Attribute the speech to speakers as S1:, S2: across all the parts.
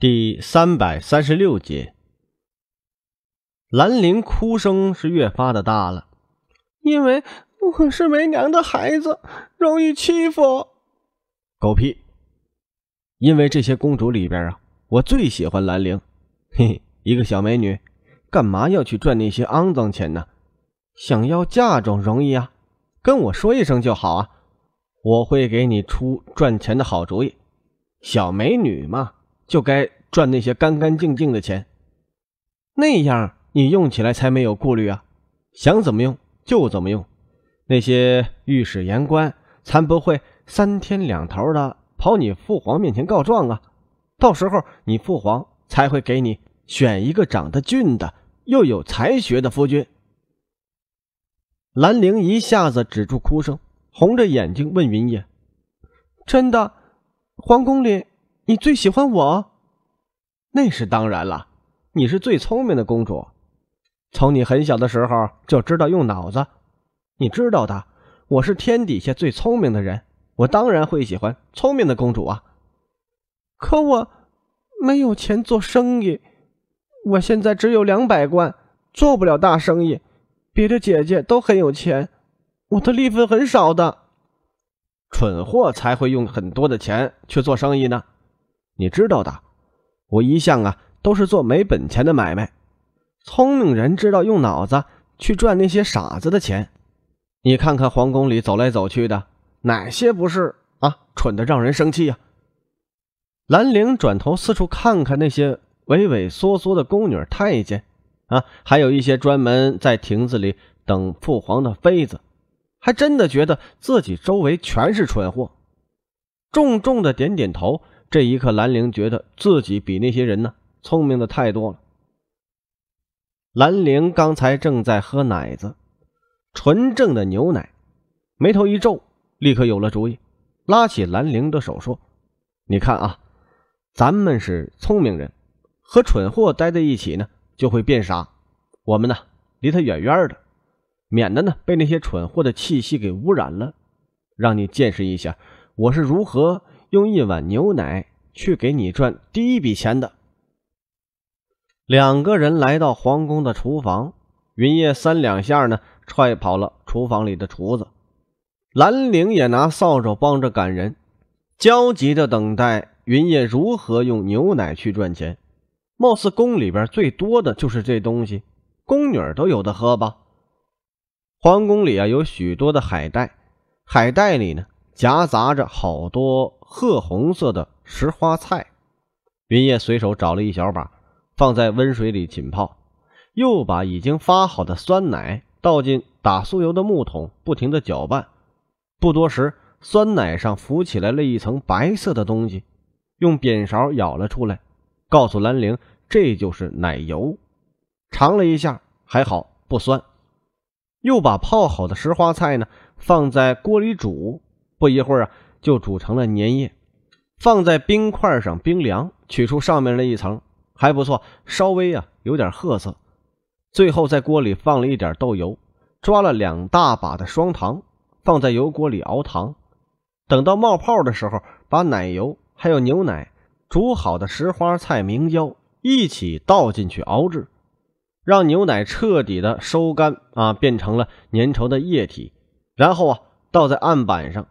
S1: 第三百三十六节，兰陵哭声是越发的大了，因为我是没娘的孩子，容易欺负。狗屁！因为这些公主里边啊，我最喜欢兰陵，嘿嘿，一个小美女，干嘛要去赚那些肮脏钱呢？想要嫁妆容易啊，跟我说一声就好啊，我会给你出赚钱的好主意，小美女嘛。就该赚那些干干净净的钱，那样你用起来才没有顾虑啊！想怎么用就怎么用，那些御史言官才不会三天两头的跑你父皇面前告状啊！到时候你父皇才会给你选一个长得俊的又有才学的夫君。兰陵一下子止住哭声，红着眼睛问云烨：“真的，皇宫里你最喜欢我？”那是当然了，你是最聪明的公主，从你很小的时候就知道用脑子。你知道的，我是天底下最聪明的人，我当然会喜欢聪明的公主啊。可我没有钱做生意，我现在只有两百贯，做不了大生意。别的姐姐都很有钱，我的利润很少的。蠢货才会用很多的钱去做生意呢，你知道的。我一向啊都是做没本钱的买卖，聪明人知道用脑子去赚那些傻子的钱。你看看皇宫里走来走去的，哪些不是啊？蠢的让人生气呀！兰陵转头四处看看那些畏畏缩缩的宫女太监啊，还有一些专门在亭子里等父皇的妃子，还真的觉得自己周围全是蠢货，重重的点点头。这一刻，兰陵觉得自己比那些人呢聪明的太多了。兰陵刚才正在喝奶子，纯正的牛奶，眉头一皱，立刻有了主意，拉起兰陵的手说：“你看啊，咱们是聪明人，和蠢货待在一起呢就会变傻。我们呢离他远远的，免得呢被那些蠢货的气息给污染了。让你见识一下，我是如何。”用一碗牛奶去给你赚第一笔钱的，两个人来到皇宫的厨房，云烨三两下呢踹跑了厨房里的厨子，兰陵也拿扫帚帮着赶人，焦急的等待云烨如何用牛奶去赚钱。貌似宫里边最多的就是这东西，宫女都有的喝吧。皇宫里啊有许多的海带，海带里呢夹杂着好多。褐红色的石花菜，云叶随手找了一小把，放在温水里浸泡，又把已经发好的酸奶倒进打酥油的木桶，不停地搅拌。不多时，酸奶上浮起来了一层白色的东西，用扁勺舀了出来，告诉兰玲，这就是奶油。尝了一下，还好不酸。又把泡好的石花菜呢，放在锅里煮。不一会儿啊。就煮成了粘液，放在冰块上冰凉，取出上面的一层还不错，稍微啊有点褐色。最后在锅里放了一点豆油，抓了两大把的双糖，放在油锅里熬糖。等到冒泡的时候，把奶油还有牛奶煮好的石花菜明胶一起倒进去熬制，让牛奶彻底的收干啊，变成了粘稠的液体，然后啊倒在案板上。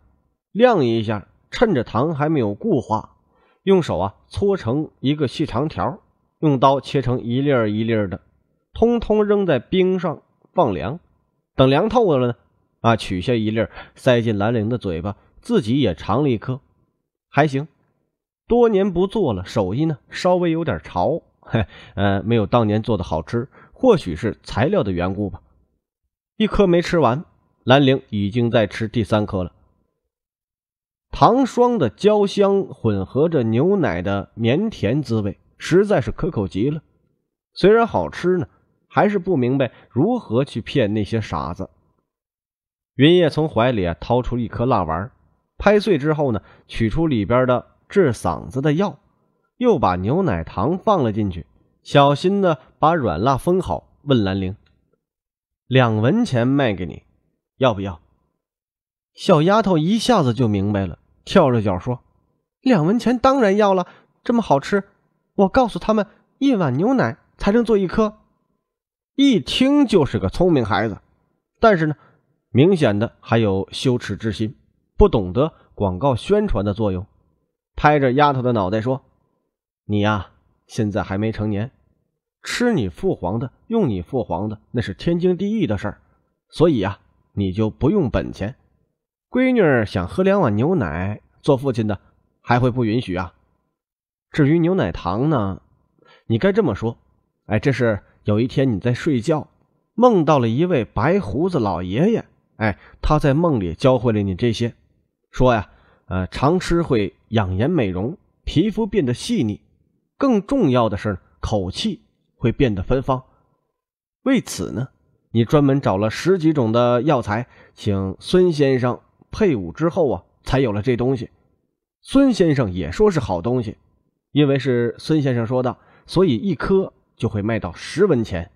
S1: 晾一下，趁着糖还没有固化，用手啊搓成一个细长条，用刀切成一粒儿一粒儿的，通通扔在冰上放凉。等凉透了呢，啊，取下一粒儿塞进兰陵的嘴巴，自己也尝了一颗，还行。多年不做了，手艺呢稍微有点潮，嘿，呃，没有当年做的好吃，或许是材料的缘故吧。一颗没吃完，兰陵已经在吃第三颗了。糖霜的焦香混合着牛奶的绵甜滋味，实在是可口极了。虽然好吃呢，还是不明白如何去骗那些傻子。云叶从怀里掏出一颗蜡丸，拍碎之后呢，取出里边的治嗓子的药，又把牛奶糖放了进去，小心的把软蜡封好，问兰陵：“两文钱卖给你，要不要？”小丫头一下子就明白了，跳着脚说：“两文钱当然要了，这么好吃，我告诉他们一碗牛奶才能做一颗。”一听就是个聪明孩子，但是呢，明显的还有羞耻之心，不懂得广告宣传的作用。拍着丫头的脑袋说：“你呀，现在还没成年，吃你父皇的，用你父皇的，那是天经地义的事儿，所以呀，你就不用本钱。”闺女想喝两碗牛奶，做父亲的还会不允许啊？至于牛奶糖呢，你该这么说：哎，这是有一天你在睡觉，梦到了一位白胡子老爷爷，哎，他在梦里教会了你这些，说呀，呃，常吃会养颜美容，皮肤变得细腻，更重要的是口气会变得芬芳。为此呢，你专门找了十几种的药材，请孙先生。配伍之后啊，才有了这东西。孙先生也说是好东西，因为是孙先生说的，所以一颗就会卖到十文钱。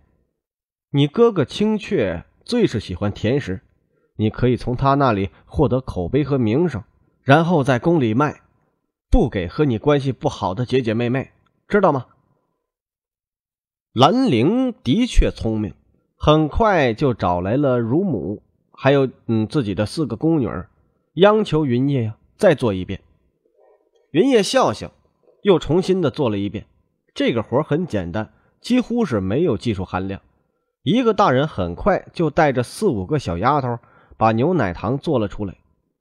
S1: 你哥哥青雀最是喜欢甜食，你可以从他那里获得口碑和名声，然后在宫里卖，不给和你关系不好的姐姐妹妹，知道吗？兰陵的确聪明，很快就找来了乳母。还有嗯，自己的四个宫女，央求云烨呀，再做一遍。云烨笑笑，又重新的做了一遍。这个活很简单，几乎是没有技术含量。一个大人很快就带着四五个小丫头，把牛奶糖做了出来，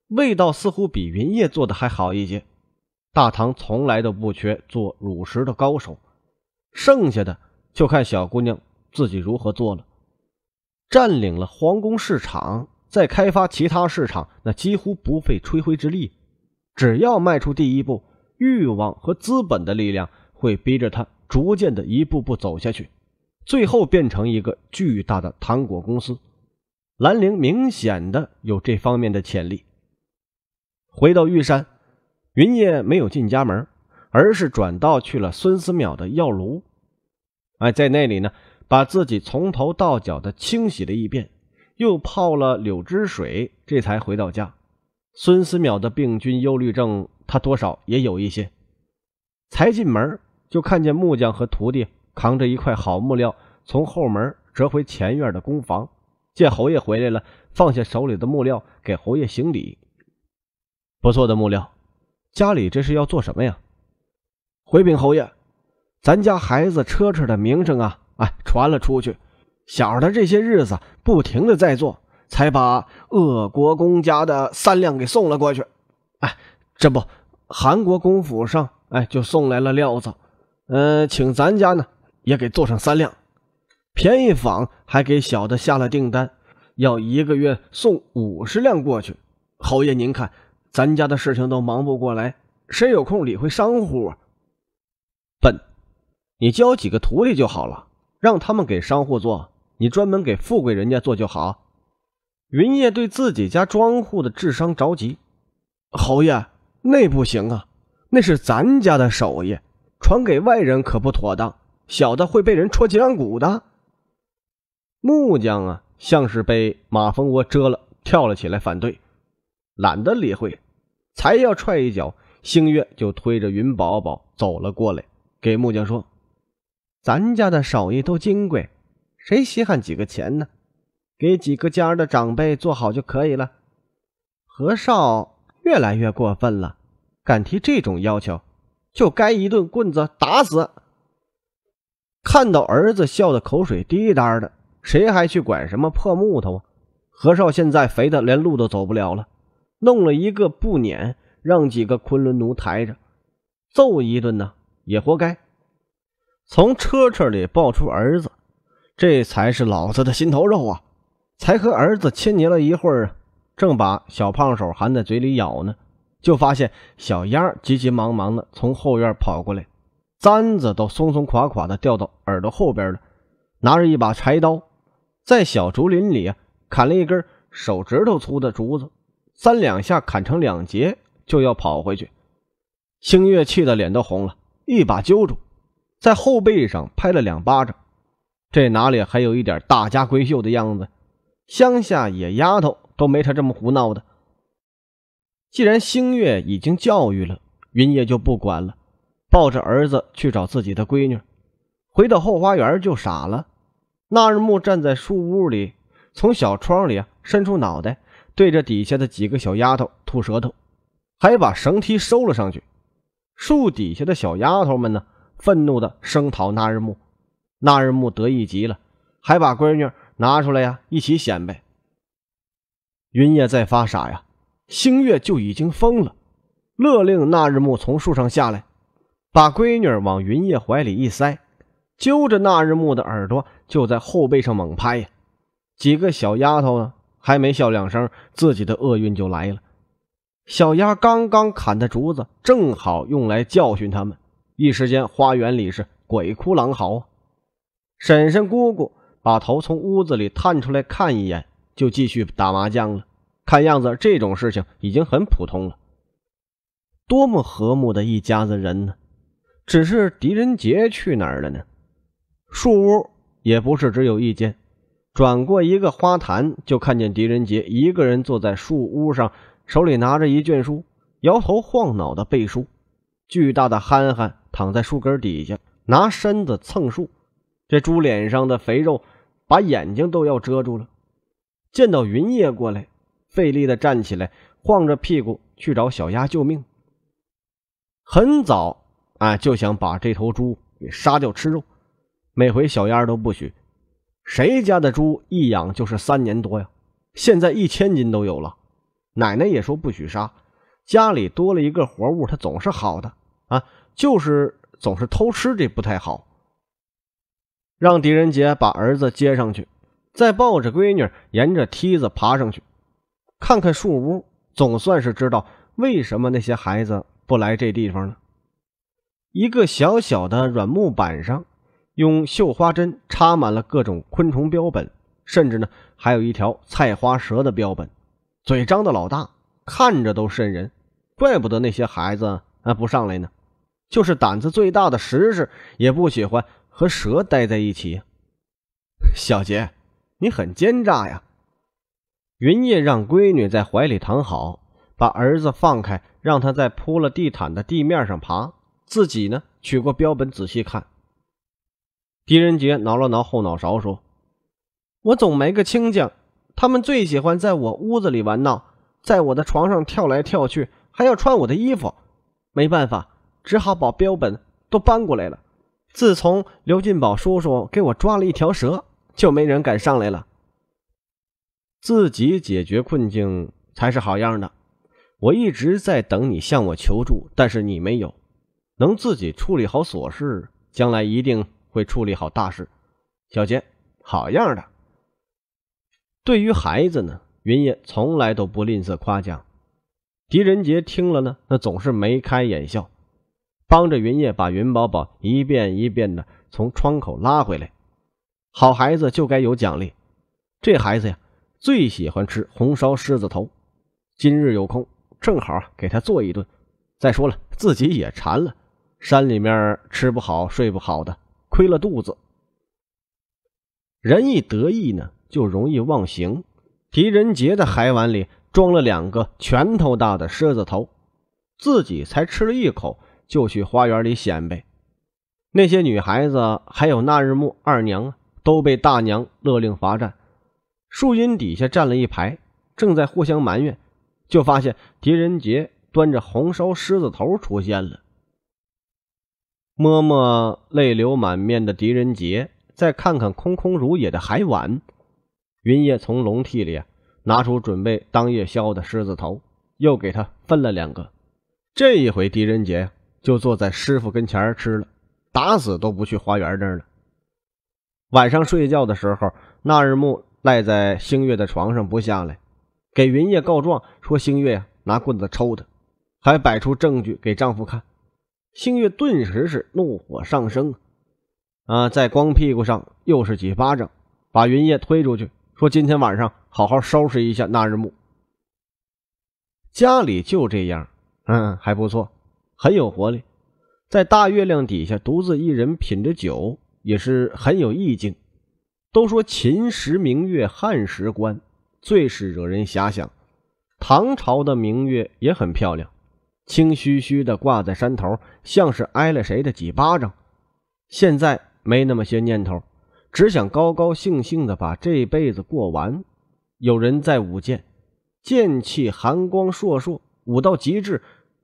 S1: 味道似乎比云烨做的还好一些。大唐从来都不缺做乳食的高手，剩下的就看小姑娘自己如何做了。占领了皇宫市场。在开发其他市场，那几乎不费吹灰之力。只要迈出第一步，欲望和资本的力量会逼着他逐渐的一步步走下去，最后变成一个巨大的糖果公司。兰陵明显的有这方面的潜力。回到玉山，云烨没有进家门，而是转道去了孙思邈的药炉。哎，在那里呢，把自己从头到脚的清洗了一遍。又泡了柳枝水，这才回到家。孙思邈的病菌忧虑症，他多少也有一些。才进门，就看见木匠和徒弟扛着一块好木料从后门折回前院的工房。见侯爷回来了，放下手里的木料，给侯爷行礼。不错的木料，家里这是要做什么呀？回禀侯爷，咱家孩子车车的名声啊，哎，传了出去。小的这些日子不停的在做，才把鄂国公家的三辆给送了过去。哎，这不，韩国公府上哎就送来了料子，嗯，请咱家呢也给做上三辆。便宜坊还给小的下了订单，要一个月送五十辆过去。侯爷您看，咱家的事情都忙不过来，谁有空理会商户？笨，你教几个徒弟就好了，让他们给商户做。你专门给富贵人家做就好。云烨对自己家装户的智商着急。侯爷，那不行啊，那是咱家的手艺，传给外人可不妥当，小的会被人戳脊梁骨的。木匠啊，像是被马蜂窝蛰了，跳了起来反对，懒得理会，才要踹一脚，星月就推着云宝宝走了过来，给木匠说：“咱家的手艺都金贵。”谁稀罕几个钱呢？给几个家的长辈做好就可以了。何少越来越过分了，敢提这种要求，就该一顿棍子打死。看到儿子笑得口水滴答的，谁还去管什么破木头啊？何少现在肥的连路都走不了了，弄了一个布撵，让几个昆仑奴抬着，揍一顿呢也活该。从车车里抱出儿子。这才是老子的心头肉啊！才和儿子亲昵了一会儿，正把小胖手含在嘴里咬呢，就发现小丫急急忙忙的从后院跑过来，簪子都松松垮垮的掉到耳朵后边了，拿着一把柴刀，在小竹林里砍了一根手指头粗的竹子，三两下砍成两截，就要跑回去。星月气得脸都红了，一把揪住，在后背上拍了两巴掌。这哪里还有一点大家闺秀的样子？乡下野丫头都没她这么胡闹的。既然星月已经教育了，云烨就不管了，抱着儿子去找自己的闺女。回到后花园就傻了。那日木站在树屋里，从小窗里啊伸出脑袋，对着底下的几个小丫头吐舌头，还把绳梯收了上去。树底下的小丫头们呢，愤怒的声讨那日木。那日木得意极了，还把闺女拿出来呀一起显摆。云叶在发傻呀，星月就已经疯了，勒令那日木从树上下来，把闺女往云叶怀里一塞，揪着那日木的耳朵就在后背上猛拍呀。几个小丫头呢还没笑两声，自己的厄运就来了。小丫刚刚砍的竹子正好用来教训他们，一时间花园里是鬼哭狼嚎。婶婶、姑姑把头从屋子里探出来看一眼，就继续打麻将了。看样子这种事情已经很普通了。多么和睦的一家子人呢！只是狄仁杰去哪儿了呢？树屋也不是只有一间。转过一个花坛，就看见狄仁杰一个人坐在树屋上，手里拿着一卷书，摇头晃脑的背书。巨大的憨憨躺在树根底下，拿身子蹭树。这猪脸上的肥肉把眼睛都要遮住了，见到云叶过来，费力的站起来，晃着屁股去找小丫救命。很早啊，就想把这头猪给杀掉吃肉，每回小丫都不许。谁家的猪一养就是三年多呀？现在一千斤都有了，奶奶也说不许杀。家里多了一个活物，它总是好的啊，就是总是偷吃，这不太好。让狄仁杰把儿子接上去，再抱着闺女沿着梯子爬上去，看看树屋，总算是知道为什么那些孩子不来这地方了。一个小小的软木板上，用绣花针插满了各种昆虫标本，甚至呢还有一条菜花蛇的标本，嘴张的老大，看着都渗人。怪不得那些孩子啊不上来呢，就是胆子最大的石石也不喜欢。和蛇待在一起，小杰，你很奸诈呀！云烨让闺女在怀里躺好，把儿子放开，让他在铺了地毯的地面上爬。自己呢，取过标本仔细看。狄仁杰挠了挠后脑勺，说：“我总没个清静，他们最喜欢在我屋子里玩闹，在我的床上跳来跳去，还要穿我的衣服。没办法，只好把标本都搬过来了。”自从刘进宝叔叔给我抓了一条蛇，就没人敢上来了。自己解决困境才是好样的。我一直在等你向我求助，但是你没有。能自己处理好琐事，将来一定会处理好大事。小杰，好样的！对于孩子呢，云烨从来都不吝啬夸奖。狄仁杰听了呢，那总是眉开眼笑。帮着云叶把云宝宝一遍一遍的从窗口拉回来。好孩子就该有奖励。这孩子呀，最喜欢吃红烧狮子头。今日有空，正好给他做一顿。再说了，自己也馋了。山里面吃不好睡不好的，亏了肚子。人一得意呢，就容易忘形。狄仁杰的海碗里装了两个拳头大的狮子头，自己才吃了一口。就去花园里显摆，那些女孩子还有那日暮二娘啊，都被大娘勒令罚站，树荫底下站了一排，正在互相埋怨，就发现狄仁杰端着红烧狮子头出现了。摸摸泪流满面的狄仁杰，再看看空空如也的海碗，云叶从笼屉里拿出准备当夜宵的狮子头，又给他分了两个。这一回，狄仁杰。就坐在师傅跟前吃了，打死都不去花园那儿了。晚上睡觉的时候，那日木赖在星月的床上不下来，给云叶告状说星月呀拿棍子抽他，还摆出证据给丈夫看。星月顿时是怒火上升啊，在光屁股上又是几巴掌，把云叶推出去，说今天晚上好好收拾一下那日木。家里就这样，嗯，还不错。很有活力，在大月亮底下独自一人品着酒，也是很有意境。都说秦时明月汉时关，最是惹人遐想。唐朝的明月也很漂亮，清虚虚的挂在山头，像是挨了谁的几巴掌。现在没那么些念头，只想高高兴兴的把这辈子过完。有人在舞剑，剑气寒光烁烁，舞到极致。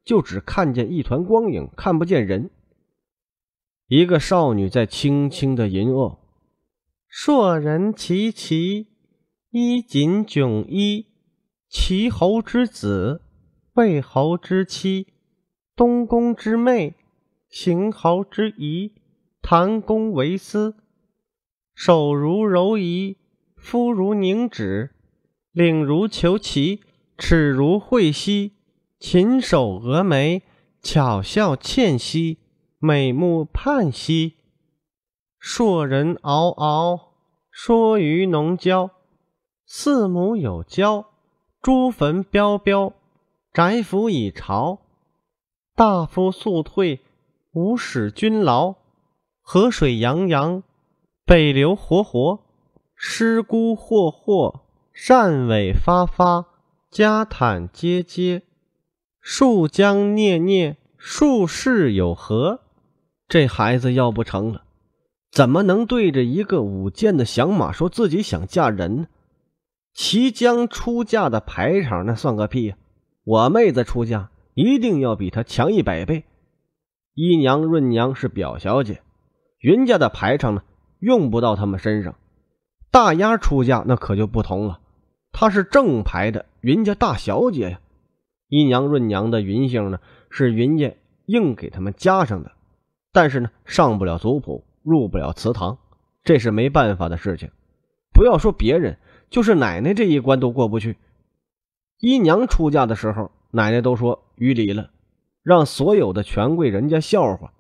S1: 就只看见一团光影，看不见人。一个少女在轻轻的吟哦：“硕人其其衣锦迥衣。齐侯之子，魏侯之妻，东宫之妹，邢侯之姨，谭公维私。手如柔夷，肤如凝脂，领如裘蛴，齿如瓠犀。”禽首峨眉，巧笑倩兮，美目盼兮。硕人嗷嗷，说鱼农郊，四亩有娇，朱坟彪彪，宅府以朝，大夫速退，无使君劳。河水洋洋，北流活活。尸孤霍霍，善尾发发，家坦皆皆。数将孽孽，数事有何？这孩子要不成了，怎么能对着一个舞剑的响马说自己想嫁人呢？齐江出嫁的排场那算个屁呀！我妹子出嫁一定要比她强一百倍。姨娘、润娘是表小姐，云家的排场呢用不到他们身上。大丫出嫁那可就不同了，她是正牌的云家大小姐呀。姨娘润娘的云姓呢，是云家硬给他们加上的，但是呢，上不了族谱，入不了祠堂，这是没办法的事情。不要说别人，就是奶奶这一关都过不去。姨娘出嫁的时候，奶奶都说于礼了，让所有的权贵人家笑话。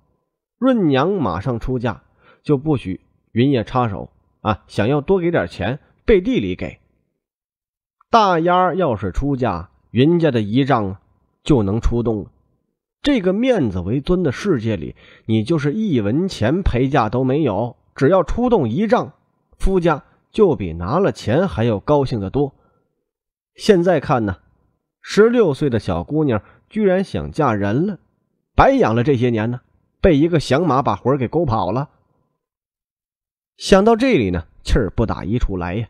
S1: 润娘马上出嫁，就不许云烨插手啊！想要多给点钱，背地里给。大丫要是出嫁，云家的仪仗啊，就能出动了。这个面子为尊的世界里，你就是一文钱陪嫁都没有，只要出动仪仗，夫家就比拿了钱还要高兴得多。现在看呢，十六岁的小姑娘居然想嫁人了，白养了这些年呢，被一个响马把魂给勾跑了。想到这里呢，气儿不打一处来呀，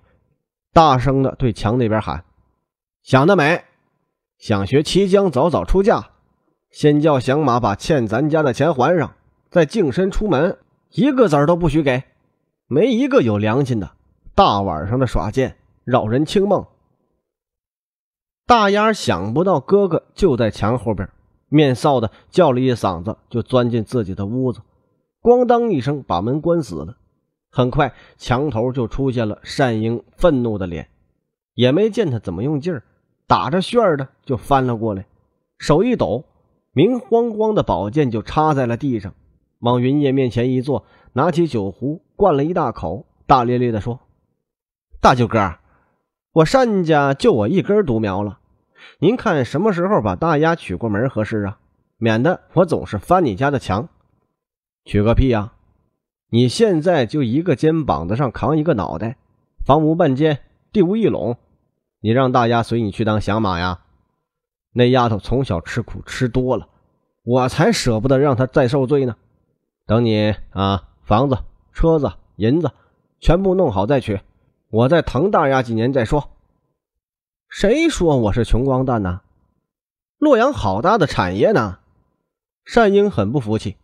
S1: 大声的对墙那边喊：“想得美！”想学齐江早早出嫁，先叫响马把欠咱家的钱还上，再净身出门，一个子儿都不许给，没一个有良心的。大晚上的耍贱，扰人清梦。大丫想不到哥哥就在墙后边，面臊的叫了一嗓子，就钻进自己的屋子，咣当一声把门关死了。很快，墙头就出现了善英愤怒的脸，也没见他怎么用劲儿。打着旋儿的就翻了过来，手一抖，明晃晃的宝剑就插在了地上，往云烨面前一坐，拿起酒壶灌了一大口，大咧咧的说：“大舅哥，我单家就我一根独苗了，您看什么时候把大丫娶过门合适啊？免得我总是翻你家的墙。娶个屁呀！你现在就一个肩膀子上扛一个脑袋，房无半间，地无一垄。”你让大家随你去当响马呀？那丫头从小吃苦吃多了，我才舍不得让她再受罪呢。等你啊，房子、车子、银子全部弄好再娶，我再疼大丫几年再说。谁说我是穷光蛋呢？洛阳好大的产业呢！善英很不服气。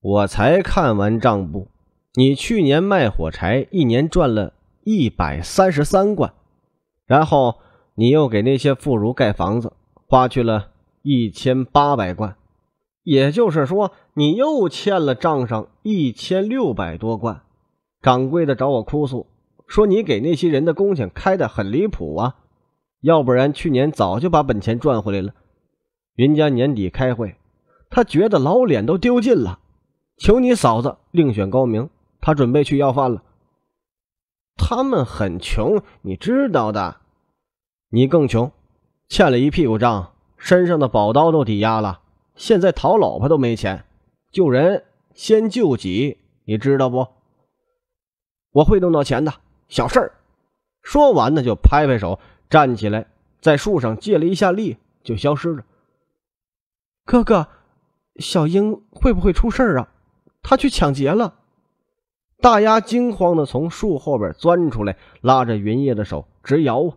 S1: 我才看完账簿，你去年卖火柴，一年赚了一百三十三贯。然后你又给那些妇孺盖房子，花去了一千八百贯，也就是说你又欠了账上一千六百多贯。掌柜的找我哭诉，说你给那些人的工钱开得很离谱啊，要不然去年早就把本钱赚回来了。云家年底开会，他觉得老脸都丢尽了，求你嫂子另选高明，他准备去要饭了。他们很穷，你知道的。你更穷，欠了一屁股账，身上的宝刀都抵押了，现在讨老婆都没钱。救人先救己，你知道不？我会弄到钱的，小事儿。说完呢，就拍拍手，站起来，在树上借了一下力，就消失了。哥哥，小英会不会出事儿啊？他去抢劫了。大丫惊慌地从树后边钻出来，拉着云叶的手直摇。